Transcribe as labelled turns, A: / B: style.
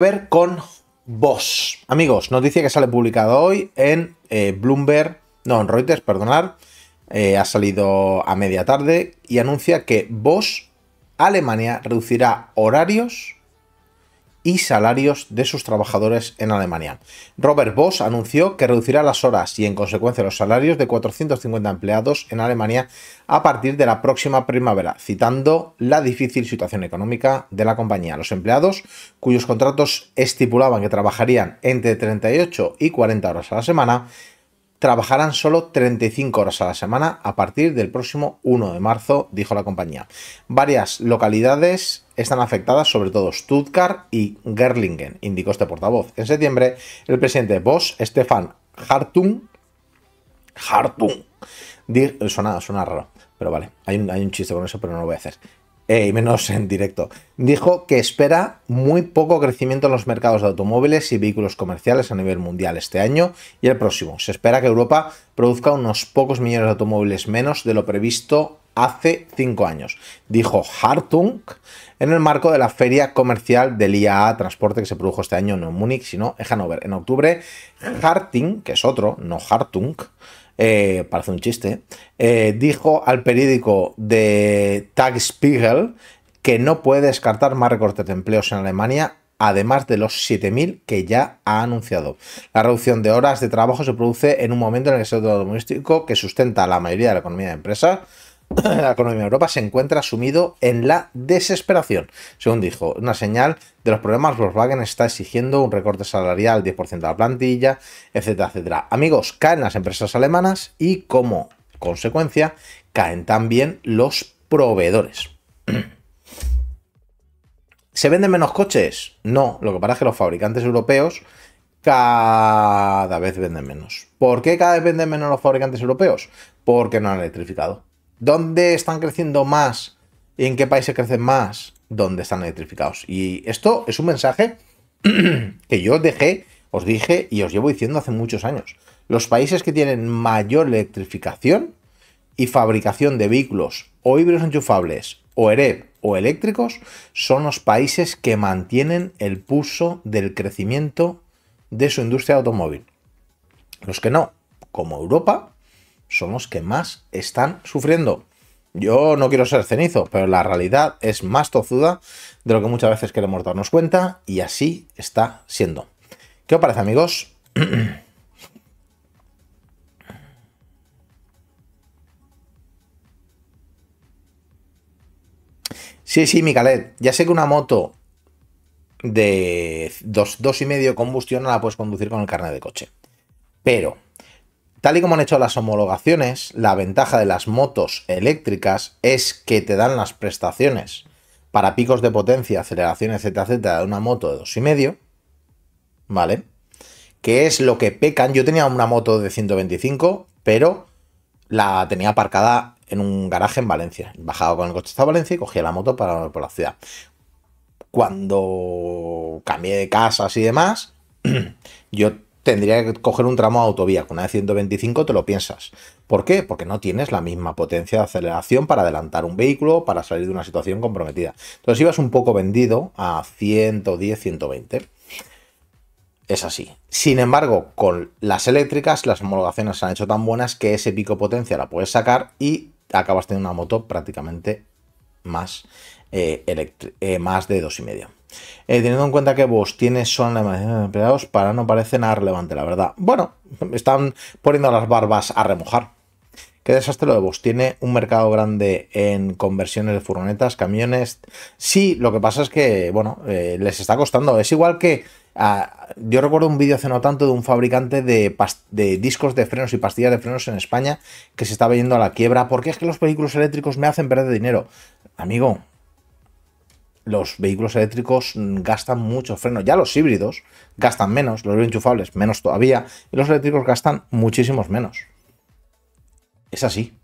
A: ver con vos. Amigos, noticia que sale publicada hoy en eh, Bloomberg, no, en Reuters, perdonar, eh, ha salido a media tarde y anuncia que vos, Alemania, reducirá horarios y salarios de sus trabajadores en Alemania. Robert Bosch anunció que reducirá las horas y en consecuencia los salarios de 450 empleados en Alemania a partir de la próxima primavera, citando la difícil situación económica de la compañía. Los empleados, cuyos contratos estipulaban que trabajarían entre 38 y 40 horas a la semana, trabajarán solo 35 horas a la semana a partir del próximo 1 de marzo, dijo la compañía. Varias localidades están afectadas, sobre todo Stuttgart y Gerlingen, indicó este portavoz. En septiembre, el presidente Bosch, Stefan Hartung, Hartung, suena, suena raro, pero vale, hay un, hay un chiste con eso, pero no lo voy a hacer. Eh, y menos en directo, dijo que espera muy poco crecimiento en los mercados de automóviles y vehículos comerciales a nivel mundial este año y el próximo. Se espera que Europa produzca unos pocos millones de automóviles menos de lo previsto hace cinco años, dijo Hartung en el marco de la feria comercial del IAA Transporte que se produjo este año no en Múnich, sino en Hannover. En octubre, Harting, que es otro, no Hartung, eh, parece un chiste, eh, dijo al periódico de Tag Spiegel que no puede descartar más recortes de empleos en Alemania además de los 7.000 que ya ha anunciado. La reducción de horas de trabajo se produce en un momento en el que el sector doméstico, que sustenta la mayoría de la economía de empresas, la economía de Europa se encuentra sumido en la desesperación. Según dijo, una señal de los problemas, Volkswagen está exigiendo un recorte salarial 10% de la plantilla, etcétera, etcétera. Amigos, caen las empresas alemanas y como consecuencia caen también los proveedores. ¿Se venden menos coches? No, lo que pasa es que los fabricantes europeos cada vez venden menos. ¿Por qué cada vez venden menos los fabricantes europeos? Porque no han electrificado. ¿Dónde están creciendo más? ¿Y en qué países crecen más? Dónde están electrificados. Y esto es un mensaje que yo dejé, os dije y os llevo diciendo hace muchos años. Los países que tienen mayor electrificación y fabricación de vehículos o híbridos enchufables o EREP o eléctricos son los países que mantienen el pulso del crecimiento de su industria automóvil. Los que no, como Europa, son los que más están sufriendo. Yo no quiero ser cenizo, pero la realidad es más tozuda de lo que muchas veces queremos darnos cuenta y así está siendo. ¿Qué os parece amigos? Sí, sí, Micalet, ya sé que una moto de dos dos, medio combustión no la puedes conducir con el carnet de coche. Pero Tal y como han hecho las homologaciones, la ventaja de las motos eléctricas es que te dan las prestaciones para picos de potencia, aceleración, etcétera, de una moto de 2,5, ¿vale? Que es lo que pecan. Yo tenía una moto de 125, pero la tenía aparcada en un garaje en Valencia. Bajaba con el coche hasta Valencia y cogía la moto para por la ciudad. Cuando cambié de casas y demás, yo tendría que coger un tramo de autovía. Con una de 125 te lo piensas. ¿Por qué? Porque no tienes la misma potencia de aceleración para adelantar un vehículo, para salir de una situación comprometida. Entonces ibas un poco vendido a 110, 120. Es así. Sin embargo, con las eléctricas, las homologaciones se han hecho tan buenas que ese pico potencia la puedes sacar y acabas teniendo una moto prácticamente eh, eh, más, de dos más de eh, teniendo en cuenta que vos tienes son la empleados, para no parece nada relevante, la verdad. Bueno, están poniendo las barbas a remojar. Qué desastre lo de vos Tiene un mercado grande en conversiones de furgonetas, camiones. Sí, lo que pasa es que, bueno, les está costando. Es igual que. Ah, yo recuerdo un vídeo hace no tanto de un fabricante de, de, discos de frenos y pastillas de frenos en España que se estaba yendo a la quiebra porque es que los vehículos eléctricos me hacen perder dinero. Amigo, los vehículos eléctricos gastan mucho freno. Ya los híbridos gastan menos, los enchufables menos todavía, y los eléctricos gastan muchísimos menos. Es así.